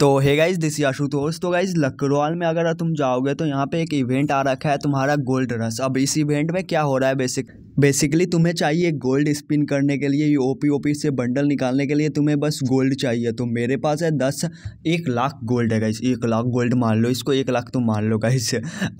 तो hey guys this Ashutosh तो guys लकरवाल में अगर तुम जाओगे तो यहाँ पे एक इवेंट आ रखा है तुम्हारा गोल्ड रस अब इस इवेंट में क्या हो रहा है बेसिक बेसिकली तुम्हें चाहिए गोल्ड स्पिन करने के लिए पी ओपी ओपी से बंडल निकालने के लिए तुम्हें बस गोल्ड चाहिए तो मेरे पास है दस एक लाख गोल्ड है गाइस एक लाख गोल्ड मान लो इसको एक लाख तुम तो मान लो गाइस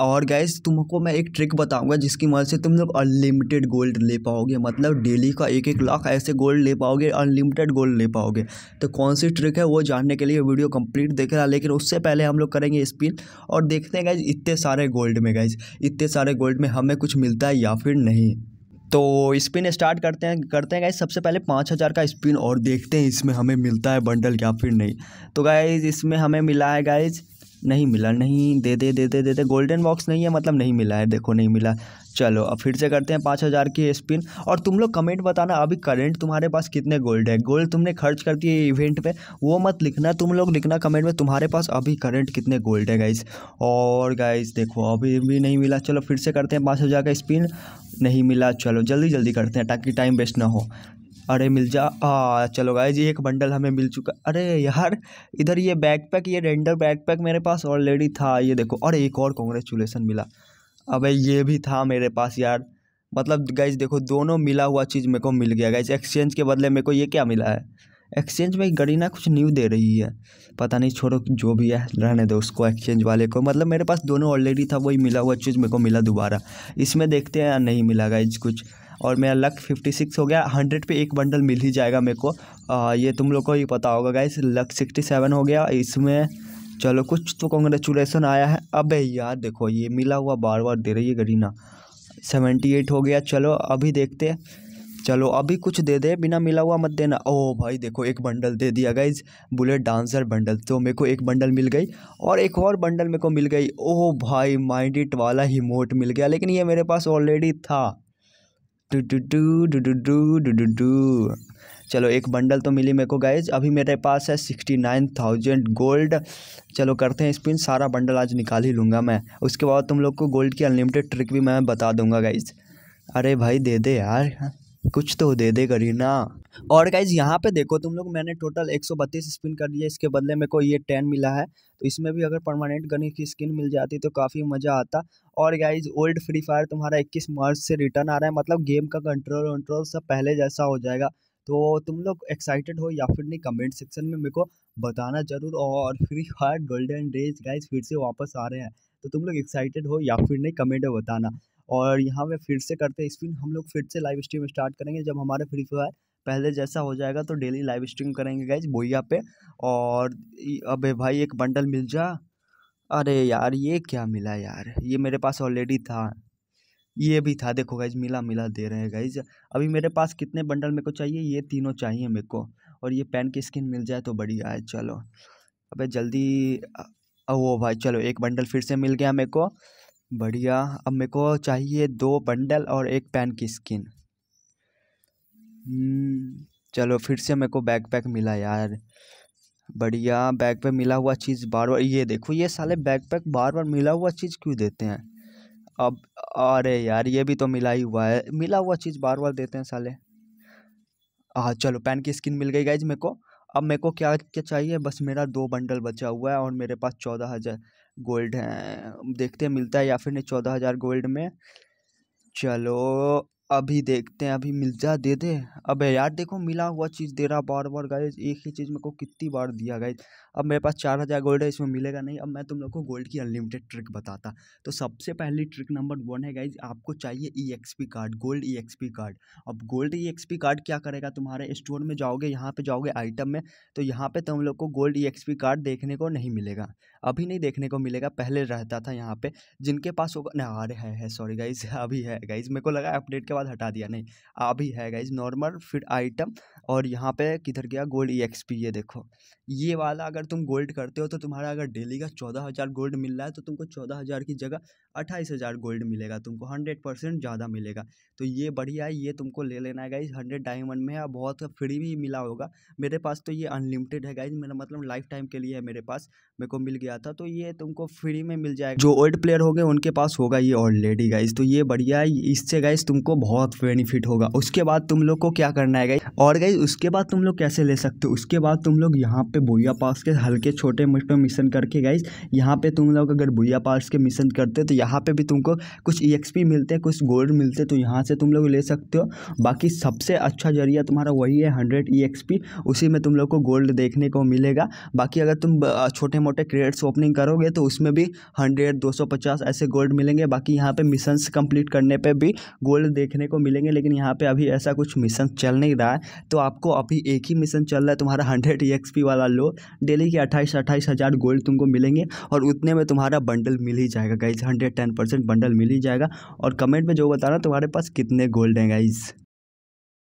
और गाइस तुमको मैं एक ट्रिक बताऊंगा जिसकी मदद से तुम लोग अनलिमिटेड गोल्ड ले पाओगे मतलब डेली का एक एक लाख ऐसे गोल्ड ले पाओगे अनलिमिटेड गोल्ड ले पाओगे तो कौन सी ट्रिक है वो जानने के लिए वीडियो कम देख रहा लेकिन उससे पहले हम लोग करेंगे स्पिन और देखते हैं गाइज इतने सारे गोल्ड में गाइज इतने सारे गोल्ड में हमें कुछ मिलता है या फिर नहीं तो स्पिन स्टार्ट करते हैं करते हैं गाइज सबसे पहले पाँच हज़ार का स्पिन और देखते हैं इसमें हमें मिलता है बंडल या फिर नहीं तो गाइज इसमें हमें मिला है गाइज नहीं मिला नहीं दे दे दे दे दे दे गोल्डन बॉक्स नहीं है मतलब नहीं मिला है देखो नहीं मिला चलो अब फिर से करते हैं पाँच हज़ार की स्पिन और तुम लोग कमेंट बताना अभी करंट तुम्हारे पास कितने गोल्ड है गोल्ड तुमने खर्च कर दिए इवेंट पे वो मत लिखना तुम लोग लिखना कमेंट में तुम्हारे पास अभी करंट कितने गोल्ड है गाइस और गाइस देखो अभी भी नहीं मिला चलो फिर से करते हैं पाँच हज़ार का स्पिन नहीं मिला चलो जल्दी जल्दी करते हैं ताकि टाइम वेस्ट ना हो अरे मिल जा आ चलो गाइज ये एक बंडल हमें मिल चुका अरे यार इधर ये बैकपैक ये रेंडर बैकपैक मेरे पास ऑलरेडी था ये देखो अरे एक और कॉन्ग्रेचुलेसन मिला अबे ये भी था मेरे पास यार मतलब गाइज देखो दोनों मिला हुआ चीज़ मेरे को मिल गया गाइज एक्सचेंज के बदले मेरे को ये क्या मिला है एक्सचेंज में गरीना कुछ न्यू दे रही है पता नहीं छोड़ो जो भी है रहने दो उसको एक्सचेंज वाले को मतलब मेरे पास दोनों ऑलरेडी था वही मिला हुआ चीज़ मेरे को मिला दोबारा इसमें देखते हैं नहीं मिला गाइज कुछ और मेरा लक फिफ्टी सिक्स हो गया हंड्रेड पे एक बंडल मिल ही जाएगा मेरे को आ, ये तुम लोग को ही पता होगा गाइस लक सिक्सटी सेवन हो गया इसमें चलो कुछ तो कॉन्ग्रेचुलेसन आया है अबे यार देखो ये मिला हुआ बार बार दे रही है गरीना सेवेंटी एट हो गया चलो अभी देखते हैं चलो अभी कुछ दे दे बिना मिला हुआ मत देना ओ भाई देखो एक बंडल दे दिया गाइज बुलेट डांसर बंडल तो मेरे को एक बंडल मिल गई और एक और बंडल मेरे को मिल गई ओ भाई माइंड इट वाला ही मोट मिल गया लेकिन ये मेरे पास ऑलरेडी था डू डू डू डू डू डू डू डू डू चलो एक बंडल तो मिली मेरे को गाइज अभी मेरे पास है सिक्सटी नाइन थाउजेंड गोल्ड चलो करते हैं स्पिन सारा बंडल आज निकाल ही लूँगा मैं उसके बाद तुम लोग को गोल्ड की अनलिमिटेड ट्रिक भी मैं बता दूंगा गाइज अरे भाई दे दे यार कुछ तो दे दे करी ना और गाइज यहाँ पे देखो तुम लोग मैंने टोटल 132 स्पिन कर दिया इसके बदले मेरे को ये 10 मिला है तो इसमें भी अगर परमानेंट गनी की स्किन मिल जाती तो काफ़ी मज़ा आता और गाइज ओल्ड फ्री फायर तुम्हारा 21 मार्च से रिटर्न आ रहा है मतलब गेम का कंट्रोल वंट्रोल सब पहले जैसा हो जाएगा तो तुम लोग एक्साइटेड हो या फिर नहीं कमेंट सेक्शन में मेरे को बताना जरूर और free fire golden days guys फिर से वापस आ रहे हैं तो तुम लोग एक्साइटेड हो या फिर नहीं कमेंट में बताना और यहाँ पे फिर से करते हैं स्पिन हम लोग फिर से लाइव स्ट्रीम स्टार्ट करेंगे जब हमारा फ्री फायर पहले जैसा हो जाएगा तो डेली लाइव स्ट्रीम करेंगे गाइज बोया पे और अबे भाई एक बंडल मिल जा अरे यार ये क्या मिला यार ये मेरे पास ऑलरेडी था ये भी था देखो गाइज मिला मिला दे रहे हैं गाइज अभी मेरे पास कितने बंडल मेरे को चाहिए ये तीनों चाहिए मेरे को और ये पेन की स्किन मिल जाए तो बढ़िया है चलो अबे जल्दी ओ भाई चलो एक बंडल फिर से मिल गया मेरे को बढ़िया अब मेरे को चाहिए दो बंडल और एक पेन की स्किन हम्म, चलो फिर से मेरे को बैकपैक मिला यार बढ़िया बैग पे मिला हुआ चीज़ बार बार ये देखो ये साले बैकपैक बार बार मिला हुआ चीज़ क्यों देते हैं अब अरे यार ये भी तो मिला ही हुआ है मिला हुआ चीज़ बार बार देते हैं साले हाँ चलो पेन की स्किन मिल गई गाइज मेरे को अब मेरे को क्या क्या चाहिए बस मेरा दो बंडल बचा हुआ है और मेरे पास चौदह हज़ार गोल्ड हैं देखते हैं मिलता है या फिर नहीं चौदह हज़ार गोल्ड में चलो अभी देखते हैं अभी मिल जा दे दे अबे यार देखो मिला हुआ चीज़ दे रहा बार बार गाइज एक ही चीज़ मेरे को कितनी बार दिया गाइज अब मेरे पास चार हज़ार गोल्ड है इसमें मिलेगा नहीं अब मैं तुम लोग को गोल्ड की अनलिमिटेड ट्रिक बताता तो सबसे पहली ट्रिक नंबर वन है गाइज आपको चाहिए E X P card gold E X P card अब gold E X P card क्या करेगा तुम्हारे स्टोर में जाओगे यहाँ पर जाओगे आइटम में तो यहाँ पर तुम लोग को gold E X P card देखने को नहीं मिलेगा अभी नहीं देखने को मिलेगा पहले रहता था यहाँ पर जिनके पास होगा नारे है सॉरी गाइज अभी है गाइज मेरे को लगा अपडेट के बाद हटा दिया नहीं आ भी है गाइज नॉर्मल फिर आइटम और यहाँ पे किधर गया गोल्ड ई एक्सपी ये देखो ये वाला अगर तुम गोल्ड करते हो तो तुम्हारा अगर डेली का चौदह हज़ार गोल्ड मिल रहा है तो तुमको चौदह हज़ार की जगह अट्ठाईस हज़ार गोल्ड मिलेगा तुमको हंड्रेड परसेंट ज़्यादा मिलेगा तो ये बढ़िया है ये तुमको ले लेना है गाइज हंड्रेड डायमंड में और बहुत फ्री भी मिला होगा मेरे पास तो ये अनलिमिटेड है गाइज मेरा मतलब लाइफ टाइम के लिए है मेरे पास मेरे को मिल गया था तो ये तुमको फ्री में मिल जाएगा जो ओल्ड प्लेयर होंगे उनके पास होगा ये ऑलरेडी गाइज तो ये बढ़िया है इससे गाइज तुमको बहुत बेनिफिट होगा उसके बाद तुम लोग को क्या करना है गाइज और गाइज उसके बाद तुम लोग कैसे ले सकते हो उसके बाद तुम लोग यहाँ पे भूया पास के हल्के छोटे मोटे मिशन करके गाइज यहाँ पे तुम लोग अगर भूया पास के मिशन करते हो तो यहाँ पे भी तुमको कुछ ई e मिलते हैं कुछ गोल्ड मिलते हैं तो यहाँ से तुम लोग ले सकते हो बाकी सबसे अच्छा जरिया तुम्हारा वही है हंड्रेड ई e उसी में तुम लोग को गोल्ड देखने को मिलेगा बाकी अगर तुम छोटे मोटे क्रेड्स ओपनिंग करोगे तो उसमें भी हंड्रेड दो सौ पचास ऐसे गोल्ड मिलेंगे बाकी यहाँ पर मिशन कंप्लीट करने पर भी गोल्ड देखने को मिलेंगे लेकिन यहाँ पर अभी ऐसा कुछ मिशन चल नहीं रहा है तो आप आपको अभी एक ही मिशन चल रहा है तुम्हारा हंड्रेड ई वाला लो डेली के अट्ठाईस अट्ठाईस हज़ार गोल्ड तुमको मिलेंगे और उतने में तुम्हारा बंडल मिल ही जाएगा guys hundred ten percent bundle मिल ही जाएगा और कमेंट में जो बताना तुम्हारे पास कितने गोल्ड हैं गाइज़